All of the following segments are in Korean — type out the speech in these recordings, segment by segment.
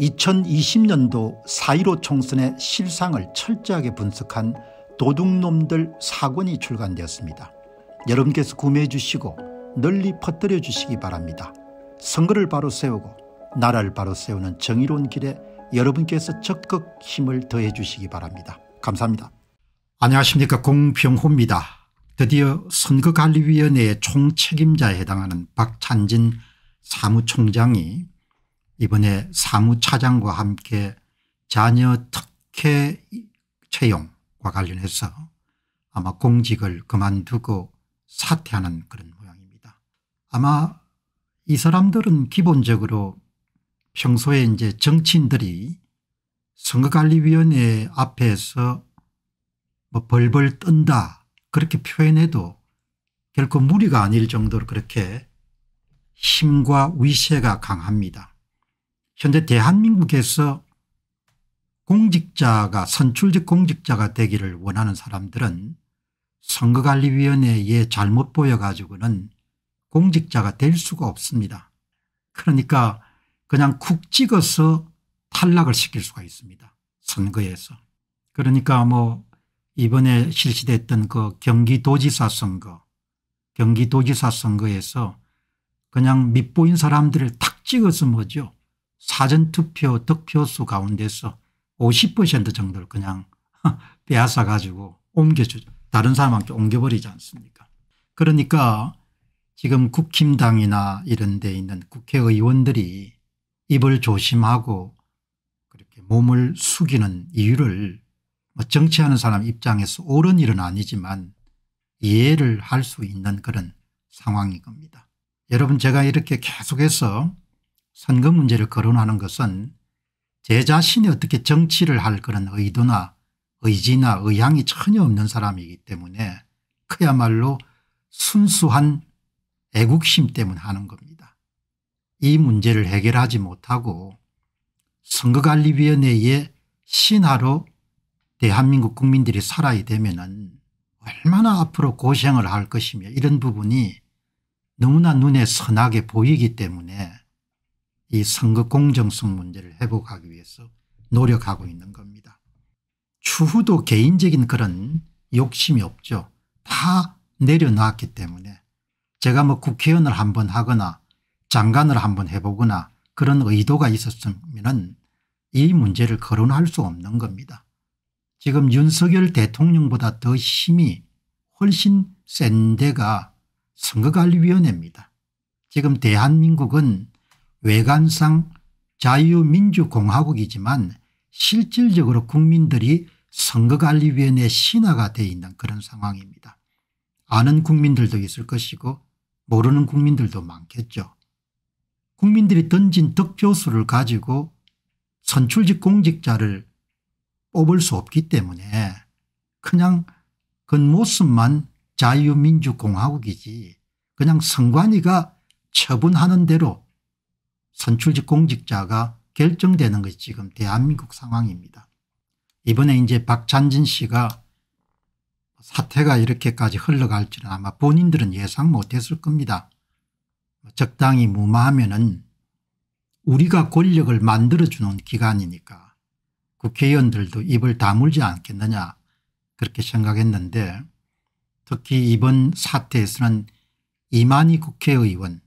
2020년도 4.15 총선의 실상을 철저하게 분석한 도둑놈들 사권이 출간되었습니다. 여러분께서 구매해 주시고 널리 퍼뜨려 주시기 바랍니다. 선거를 바로 세우고 나라를 바로 세우는 정의로운 길에 여러분께서 적극 힘을 더해 주시기 바랍니다. 감사합니다. 안녕하십니까 공병호입니다. 드디어 선거관리위원회의 총책임자에 해당하는 박찬진 사무총장이 이번에 사무차장과 함께 자녀 특혜 채용과 관련해서 아마 공직을 그만두고 사퇴하는 그런 모양입니다. 아마 이 사람들은 기본적으로 평소에 이제 정치인들이 선거관리위원회 앞에서 뭐 벌벌 뜬다 그렇게 표현해도 결코 무리가 아닐 정도로 그렇게 힘과 위세가 강합니다. 현재 대한민국에서 공직자가 선출직 공직자가 되기를 원하는 사람들은 선거관리위원회에 잘못 보여가지고는 공직자가 될 수가 없습니다. 그러니까 그냥 쿡 찍어서 탈락을 시킬 수가 있습니다. 선거에서. 그러니까 뭐 이번에 실시됐던 그 경기도지사 선거 경기도지사 선거에서 그냥 밑보인 사람들을 탁 찍어서 뭐죠 사전투표 득표수 가운데서 50% 정도를 그냥 빼앗아 가지고 옮겨주죠. 다른 사람한테 옮겨버리지 않습니까 그러니까 지금 국힘당이나 이런 데 있는 국회의원들이 입을 조심하고 그렇게 몸을 숙이는 이유를 뭐 정치하는 사람 입장에서 옳은 일은 아니지만 이해를 할 수 있는 그런 상황인 겁니다. 여러분 제가 이렇게 계속해서 선거 문제를 거론하는 것은 제 자신이 어떻게 정치를 할 그런 의도나 의지나 의향이 전혀 없는 사람이기 때문에 그야말로 순수한 애국심 때문에 하는 겁니다. 이 문제를 해결하지 못하고 선거관리위원회의 신하로 대한민국 국민들이 살아야 되면 얼마나 앞으로 고생을 할 것이며 이런 부분이 너무나 눈에 선하게 보이기 때문에 이 선거 공정성 문제를 회복하기 위해서 노력하고 있는 겁니다. 추후도 개인적인 그런 욕심이 없죠. 다 내려놨기 때문에 제가 뭐 국회의원을 한번 하거나 장관을 한번 해보거나 그런 의도가 있었으면 이 문제를 거론할 수 없는 겁니다. 지금 윤석열 대통령보다 더 힘이 훨씬 센 데가 선거관리위원회입니다. 지금 대한민국은 외관상 자유민주공화국이지만 실질적으로 국민들이 선거관리위원회 신화가 되어 있는 그런 상황입니다. 아는 국민들도 있을 것이고 모르는 국민들도 많겠죠. 국민들이 던진 득표수를 가지고 선출직 공직자를 뽑을 수 없기 때문에 그냥 그 모습만 자유민주공화국이지 그냥 선관위가 처분하는 대로 선출직 공직자가 결정되는 것이 지금 대한민국 상황입니다. 이번에 이제 박찬진 씨가 사태가 이렇게까지 흘러갈 줄은 아마 본인들은 예상 못했을 겁니다. 적당히 무마하면 은 우리가 권력을 만들어주는 기간이니까 국회의원들도 입을 다물지 않겠느냐 그렇게 생각했는데 특히 이번 사태에서는 이만희 국회의원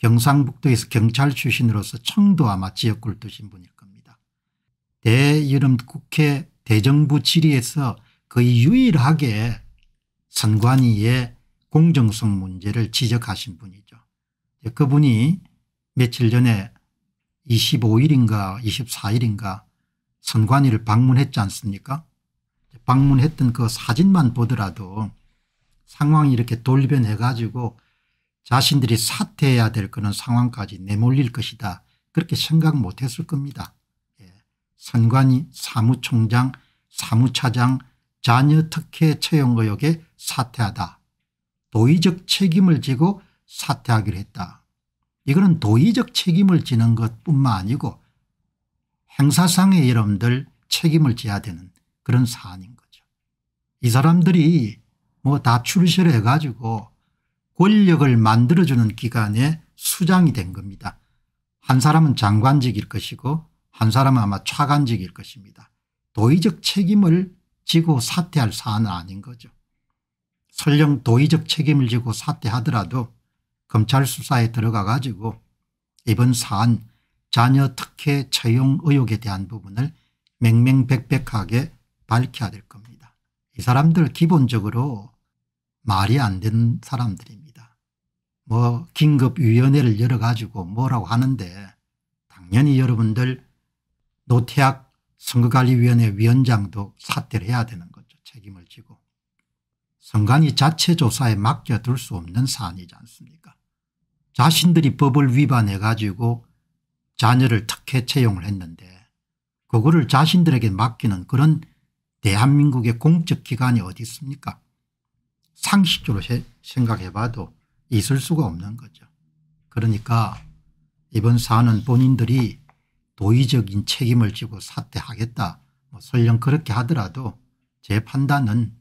경상북도에서 경찰 출신으로서 청도 아마 지역구를 두신 분일 겁니다. 대여름 국회 대정부 질의에서 거의 유일하게 선관위의 공정성 문제를 지적하신 분이죠. 그분이 며칠 전에 25일인가 24일인가 선관위를 방문했지 않습니까 방문했던 그 사진만 보더라도 상황이 이렇게 돌변해 가지고 자신들이 사퇴해야 될 그런 상황까지 내몰릴 것이다. 그렇게 생각 못했을 겁니다. 예. 선관위 사무총장 사무차장 자녀 특혜 채용 의혹에 사퇴하다. 도의적 책임을 지고 사퇴하기로 했다. 이거는 도의적 책임을 지는 것뿐만 아니고 행사상의 여러분들 책임을 져야 되는 그런 사안인 거죠. 이 사람들이 뭐 다 출시를 해가지고 권력을 만들어주는 기관의 수장이 된 겁니다. 한 사람은 장관직일 것이고 한 사람은 아마 차관직일 것입니다. 도의적 책임을 지고 사퇴할 사안은 아닌 거죠. 설령 도의적 책임을 지고 사퇴하더라도 검찰 수사에 들어가 가지고 이번 사안 자녀 특혜 채용 의혹에 대한 부분을 맹맹백백하게 밝혀야 될 겁니다. 이 사람들 기본적으로 말이 안 되는 사람들입니다. 뭐 긴급위원회를 열어가지고 뭐라고 하는데 당연히 여러분들 노태학 선거관리위원회 위원장도 사퇴를 해야 되는 거죠. 책임을 지고. 선관위 자체 조사에 맡겨둘 수 없는 사안이지 않습니까 자신들이 법을 위반해 가지고 자녀를 특혜 채용을 했는데 그거를 자신들에게 맡기는 그런 대한민국의 공적기관이 어디 있습니까 상식적으로 생각해 봐도 있을 수가 없는 거죠. 그러니까 이번 사안은 본인들이 도의적인 책임을 지고 사퇴하겠다 뭐 설령 그렇게 하더라도 제 판단은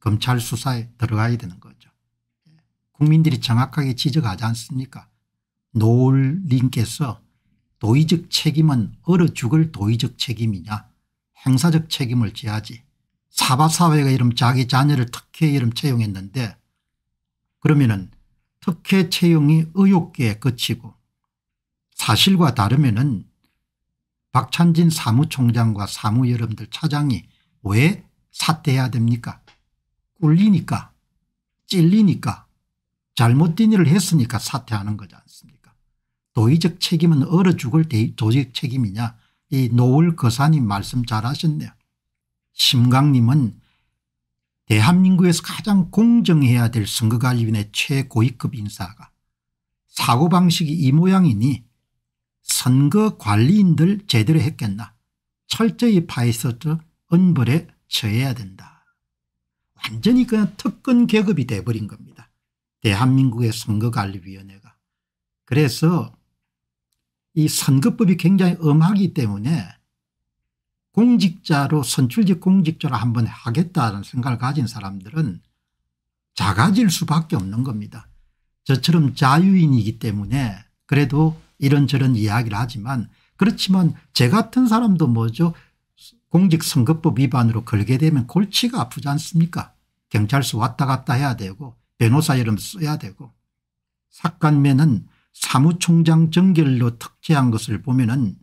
검찰 수사에 들어가야 되는 거죠. 국민들이 정확하게 지적하지 않습니까 노을님께서 도의적 책임은 얼어 죽을 도의적 책임이냐 행사적 책임을 져야지 사바사회가 이름 자기 자녀를 특혜 이름 채용했는데 그러면은 특혜 채용이 의혹에 그치고 사실과 다르면은 박찬진 사무총장과 사무여러분들 차장이 왜 사퇴해야 됩니까? 꿀리니까 찔리니까 잘못된 일을 했으니까 사퇴하는 거지 않습니까? 도의적 책임은 얼어 죽을 도의적 책임이냐 이 노을 거사님 말씀 잘하셨네요. 심강님은 대한민국에서 가장 공정해야 될 선거관리위원회 최고위급 인사가 사고방식이 이 모양이니 선거관리인들 제대로 했겠나 철저히 파헤쳐서 은벌에 처해야 된다. 완전히 그냥 특권 계급이 돼버린 겁니다. 대한민국의 선거관리위원회가. 그래서 이 선거법이 굉장히 엄하기 때문에 공직자로 선출직 공직자로 한번 하겠다는 생각을 가진 사람들은 작아질 수밖에 없는 겁니다. 저처럼 자유인이기 때문에 그래도 이런저런 이야기를 하지만 그렇지만 제 같은 사람도 뭐죠 공직선거법 위반으로 걸게 되면 골치가 아프지 않습니까 경찰서 왔다 갔다 해야 되고 변호사 이름 써야 되고 삭관면은 사무총장 정결로 특제한 것을 보면 은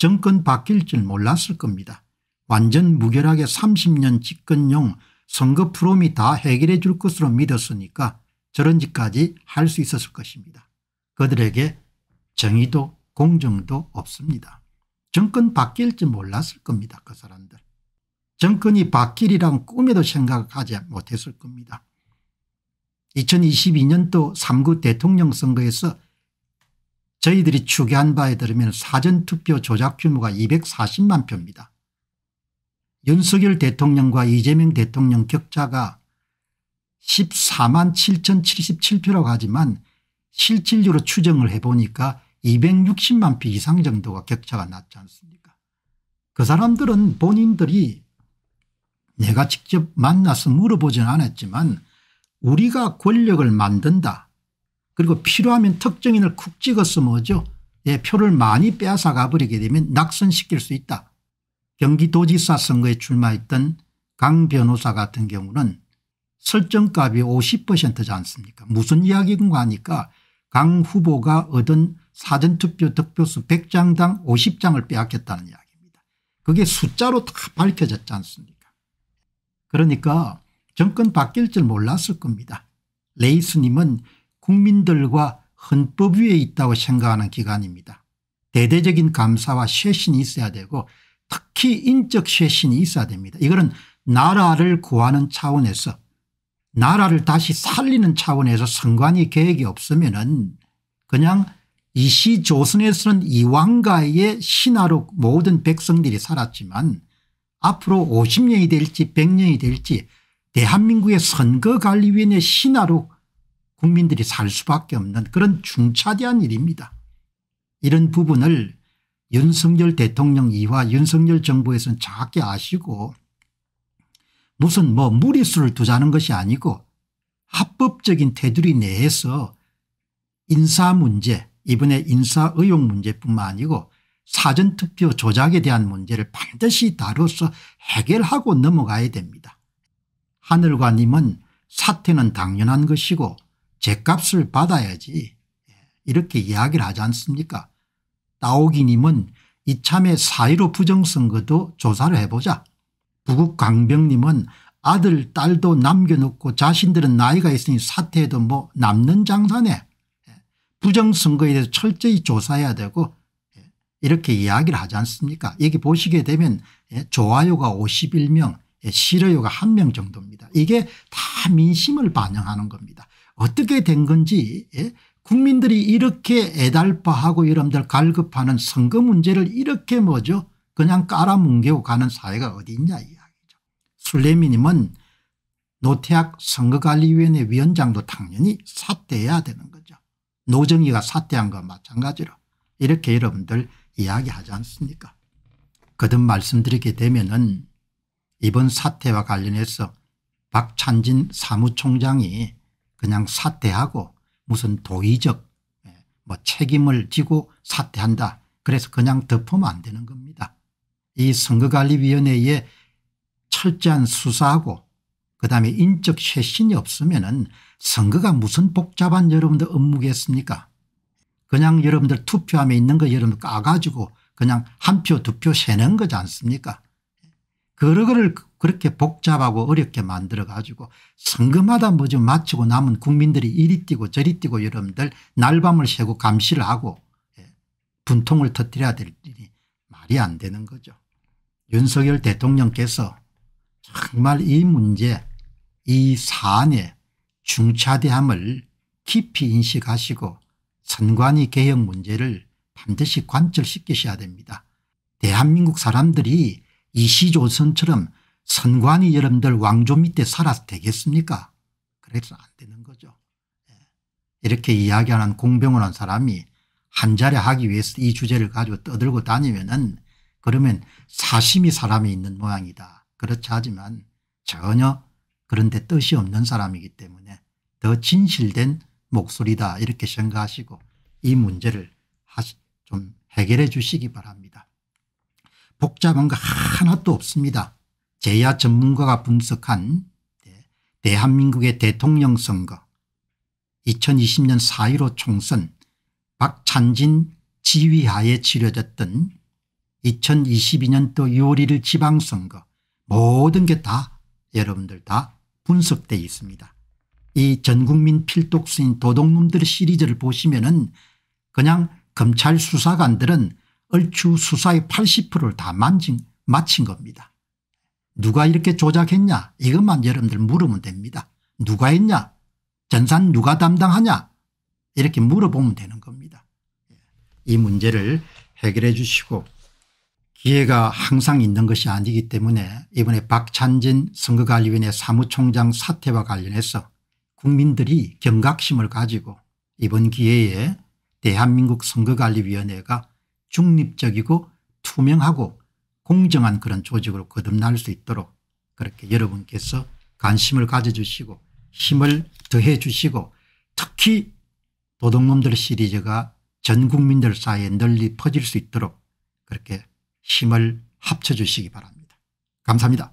정권 바뀔 줄 몰랐을 겁니다. 완전 무결하게 30년 집권용 선거 프롬이 다 해결해 줄 것으로 믿었으니까 저런 짓까지 할 수 있었을 것입니다. 그들에게 정의도 공정도 없습니다. 정권 바뀔 줄 몰랐을 겁니다. 그 사람들. 정권이 바뀌리란 꿈에도 생각하지 못했을 겁니다. 2022년도 3구 대통령 선거에서 저희들이 추계한 바에 따르면 사전투표 조작 규모가 240만 표입니다. 윤석열 대통령과 이재명 대통령 격차가 14만 7,077표라고 하지만 실질적으로 추정을 해보니까 260만 표 이상 정도가 격차가 났지 않습니까 그 사람들은 본인들이 내가 직접 만나서 물어보진 않았지만 우리가 권력을 만든다 그리고 필요하면 특정인을 쿡 찍어서 뭐죠 예, 표를 많이 빼앗아 가버리게 되면 낙선시킬 수 있다. 경기도지사 선거에 출마했던 강 변호사 같은 경우는 설정값이 50%지 않습니까 무슨 이야기인가 하니까 강 후보가 얻은 사전투표 득표수 100장당 50장을 빼앗겼다는 이야기입니다. 그게 숫자로 다 밝혀졌지 않습니까 그러니까 정권 바뀔 줄 몰랐을 겁니다. 레이스님은 국민들과 헌법 위에 있다고 생각하는 기관입니다. 대대적인 감사와 쇄신이 있어야 되고 특히 인적 쇄신이 있어야 됩니다. 이거는 나라를 구하는 차원에서 나라를 다시 살리는 차원에서 선관위 계획이 없으면 은 그냥 이 시 조선에서는 이왕가의 신하로 모든 백성들이 살았지만 앞으로 50년이 될지 100년이 될지 대한민국의 선거관리위원회 신하로 국민들이 살 수밖에 없는 그런 중차대한 일입니다. 이런 부분을 윤석열 대통령 이와 윤석열 정부에서는 작게 아시고 무슨 뭐 무리수를 두자는 것이 아니고 합법적인 테두리 내에서 인사 문제 이번에 인사 의혹 문제뿐만 아니고 사전투표 조작에 대한 문제를 반드시 다뤄서 해결하고 넘어가야 됩니다. 하늘과님은 사태는 당연한 것이고 제값을 받아야지 이렇게 이야기를 하지 않습니까 따오기님은 이참에 사의로 부정선거도 조사를 해보자 부국강병님은 아들 딸도 남겨놓고 자신들은 나이가 있으니 사퇴해도 뭐 남는 장사네 부정선거에 대해서 철저히 조사해야 되고 이렇게 이야기를 하지 않습니까 여기 보시게 되면 예, 좋아요가 51명 예, 싫어요가 1명 정도입니다 이게 다 민심을 반영하는 겁니다 어떻게 된 건지 예? 국민들이 이렇게 애달파하고 여러분들 갈급하는 선거 문제를 이렇게 뭐죠 그냥 깔아뭉개고 가는 사회가 어디 있냐 이야기죠. 술래미님은 노태학 선거관리위원회 위원장도 당연히 사퇴해야 되는 거죠. 노정희가 사퇴한 것 마찬가지로 이렇게 여러분들 이야기하지 않습니까 거듭 말씀드리게 되면 은 이번 사태와 관련해서 박찬진 사무총장이 그냥 사퇴하고 무슨 도의적 예, 뭐 책임을 지고 사퇴한다. 그래서 그냥 덮으면 안 되는 겁니다. 이 선거관리위원회에 철저한 수사하고 그다음에 인적 쇄신이 없으면 은 선거가 무슨 복잡한 여러분들 업무겠습니까 그냥 여러분들 투표함에 있는 거 여러분들 까가지고 그냥 한 표 두 표 세는 거지 않습니까 그거를 그렇게 복잡하고 어렵게 만들어 가지고 선거마다 뭐지 마치고 남은 국민들이 이리 뛰고 저리 뛰고 여러분들 날밤을 새고 감시를 하고 예, 분통을 터뜨려야 될 일이 말이 안 되는 거죠. 윤석열 대통령께서 정말 이 문제 이 사안의 중차대함을 깊이 인식하시고 선관위 개혁 문제를 반드시 관철시키셔야 됩니다. 대한민국 사람들이 이시조선처럼 선관이 여러분들 왕조 밑에 살아서 되겠습니까 그래서 안 되는 거죠. 예. 이렇게 이야기하는 공병호란 사람이 한자리 하기 위해서 이 주제를 가지고 떠들고 다니면 은 그러면 사심이 사람이 있는 모양이다. 그렇지 하지만 전혀 그런데 뜻이 없는 사람이기 때문에 더 진실된 목소리다 이렇게 생각하시고 이 문제를 좀 해결해 주시기 바랍니다. 복잡한 거 하나도 없습니다. 제야 전문가가 분석한 대한민국의 대통령 선거 2020년 4.15 총선 박찬진 지휘하에 치러졌던 2 0 2 2년또 6월 1일 지방선거 모든 게 다 여러분들 다 분석되어 있습니다. 이 전국민 필독수인 도둑놈들 시리즈를 보시면 은 그냥 검찰 수사관들은 얼추 수사의 80%를 다 만진, 마친 겁니다. 누가 이렇게 조작했냐 이것만 여러분들 물으면 됩니다. 누가 했냐 전산 누가 담당하냐 이렇게 물어보면 되는 겁니다. 예. 이 문제를 해결해 주시고 기회가 항상 있는 것이 아니기 때문에 이번에 박찬진 선거관리위원회 사무총장 사태와 관련해서 국민들이 경각심을 가지고 이번 기회에 대한민국 선거관리위원회가 중립적이고 투명하고 공정한 그런 조직으로 거듭날 수 있도록 그렇게 여러분께서 관심을 가져주시고 힘을 더해 주시고 특히 도둑놈들 시리즈가 전 국민들 사이에 널리 퍼질 수 있도록 그렇게 힘을 합쳐주시기 바랍니다. 감사합니다.